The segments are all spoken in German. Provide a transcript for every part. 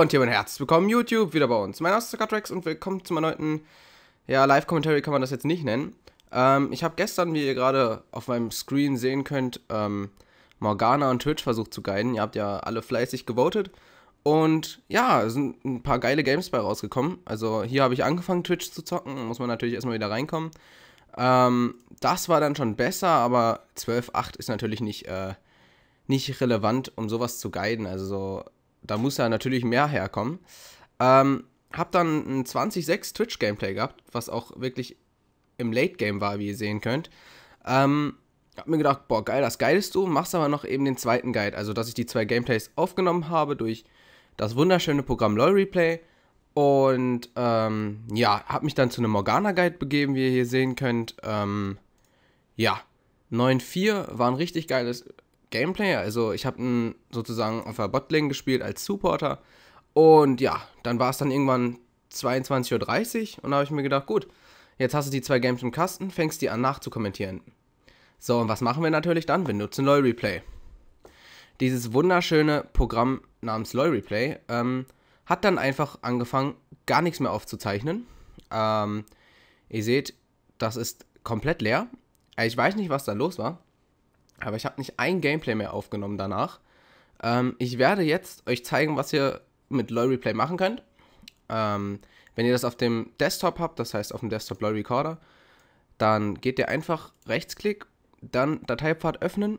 Und hier mein Herz. Willkommen YouTube, wieder bei uns. Mein Name ist Zuckertrax und willkommen zu meinem neuen, ja, Live-Commentary kann man das jetzt nicht nennen. Ähm, ich habe gestern, wie ihr gerade auf meinem Screen sehen könnt, ähm, Morgana und Twitch versucht zu guiden. Ihr habt ja alle fleißig gewotet. Und ja, es sind ein paar geile Games bei rausgekommen. Also hier habe ich angefangen, Twitch zu zocken. Muss man natürlich erstmal wieder reinkommen. Ähm, das war dann schon besser, aber 12.8 ist natürlich nicht, äh, nicht relevant, um sowas zu guiden. Also da muss ja natürlich mehr herkommen. Ähm, hab dann ein 20.6 Twitch-Gameplay gehabt, was auch wirklich im Late-Game war, wie ihr sehen könnt. Ähm, hab mir gedacht, boah, geil, das guidest du, machst aber noch eben den zweiten Guide. Also, dass ich die zwei Gameplays aufgenommen habe durch das wunderschöne Programm LOL Replay. Und ähm, ja, habe mich dann zu einem Morgana-Guide begeben, wie ihr hier sehen könnt. Ähm, ja, 9.4 war ein richtig geiles Gameplay. Also ich habe sozusagen auf der Botlane gespielt als Supporter. Und ja, dann war es dann irgendwann 22.30 Uhr und da habe ich mir gedacht, gut, jetzt hast du die zwei Games im Kasten, fängst die an nachzukommentieren. So, und was machen wir natürlich dann? Wir nutzen LOL Replay dieses wunderschöne Programm namens Loy Replay ähm, hat dann einfach angefangen, gar nichts mehr aufzuzeichnen. Ähm, ihr seht, das ist komplett leer. Äh, ich weiß nicht, was da los war, aber ich habe nicht ein Gameplay mehr aufgenommen danach. Ähm, ich werde jetzt euch zeigen, was ihr mit Loy Replay machen könnt. Ähm, wenn ihr das auf dem Desktop habt, das heißt auf dem Desktop Loy Recorder, dann geht ihr einfach Rechtsklick, dann Dateipfad öffnen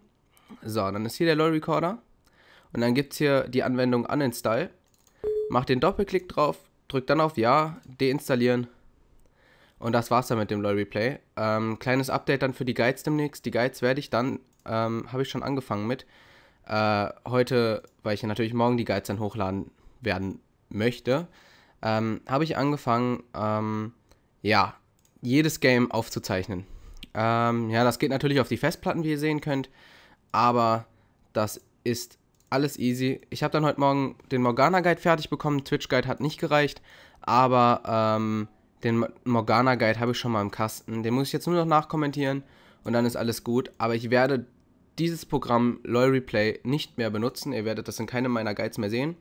so, dann ist hier der LoL Recorder. Und dann gibt es hier die Anwendung Uninstall. Macht den Doppelklick drauf, drückt dann auf Ja, deinstallieren. Und das war's dann mit dem LoL Replay. Ähm, kleines Update dann für die Guides demnächst. Die Guides werde ich dann, ähm, habe ich schon angefangen mit, äh, heute, weil ich ja natürlich morgen die Guides dann hochladen werden möchte, ähm, habe ich angefangen, ähm, ja, jedes Game aufzuzeichnen. Ähm, ja, das geht natürlich auf die Festplatten, wie ihr sehen könnt. Aber das ist alles easy. Ich habe dann heute Morgen den Morgana-Guide fertig bekommen. Twitch-Guide hat nicht gereicht. Aber ähm, den Morgana-Guide habe ich schon mal im Kasten. Den muss ich jetzt nur noch nachkommentieren. Und dann ist alles gut. Aber ich werde dieses Programm LOL Replay nicht mehr benutzen. Ihr werdet das in keinem meiner Guides mehr sehen.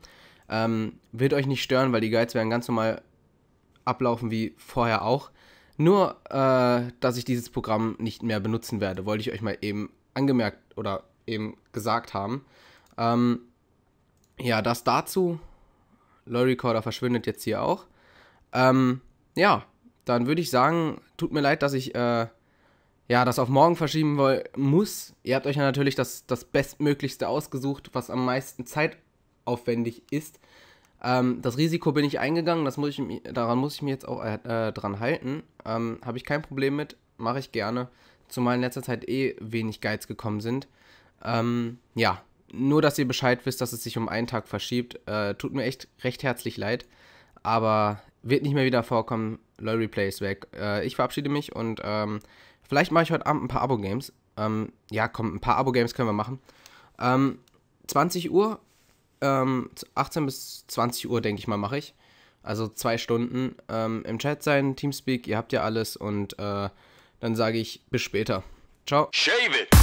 Ähm, wird euch nicht stören, weil die Guides werden ganz normal ablaufen wie vorher auch. Nur, äh, dass ich dieses Programm nicht mehr benutzen werde, wollte ich euch mal eben angemerkt oder eben gesagt haben. Ähm, ja, das dazu. Low Recorder verschwindet jetzt hier auch. Ähm, ja, dann würde ich sagen, tut mir leid, dass ich äh, ja, das auf morgen verschieben will, muss. Ihr habt euch ja natürlich das, das Bestmöglichste ausgesucht, was am meisten zeitaufwendig ist. Ähm, das Risiko bin ich eingegangen, das muss ich, daran muss ich mich jetzt auch äh, äh dran halten. Ähm, Habe ich kein Problem mit, mache ich gerne zumal in letzter Zeit eh wenig Guides gekommen sind. Ähm, ja, nur dass ihr Bescheid wisst, dass es sich um einen Tag verschiebt. Äh, tut mir echt recht herzlich leid, aber wird nicht mehr wieder vorkommen. LOL Replay ist weg. Äh, ich verabschiede mich und ähm, vielleicht mache ich heute Abend ein paar Abo-Games. Ähm, ja, komm, ein paar Abo-Games können wir machen. Ähm, 20 Uhr, ähm, 18 bis 20 Uhr, denke ich mal, mache ich. Also zwei Stunden ähm, im Chat sein, Teamspeak, ihr habt ja alles und äh, dann sage ich bis später. Ciao. Shave it.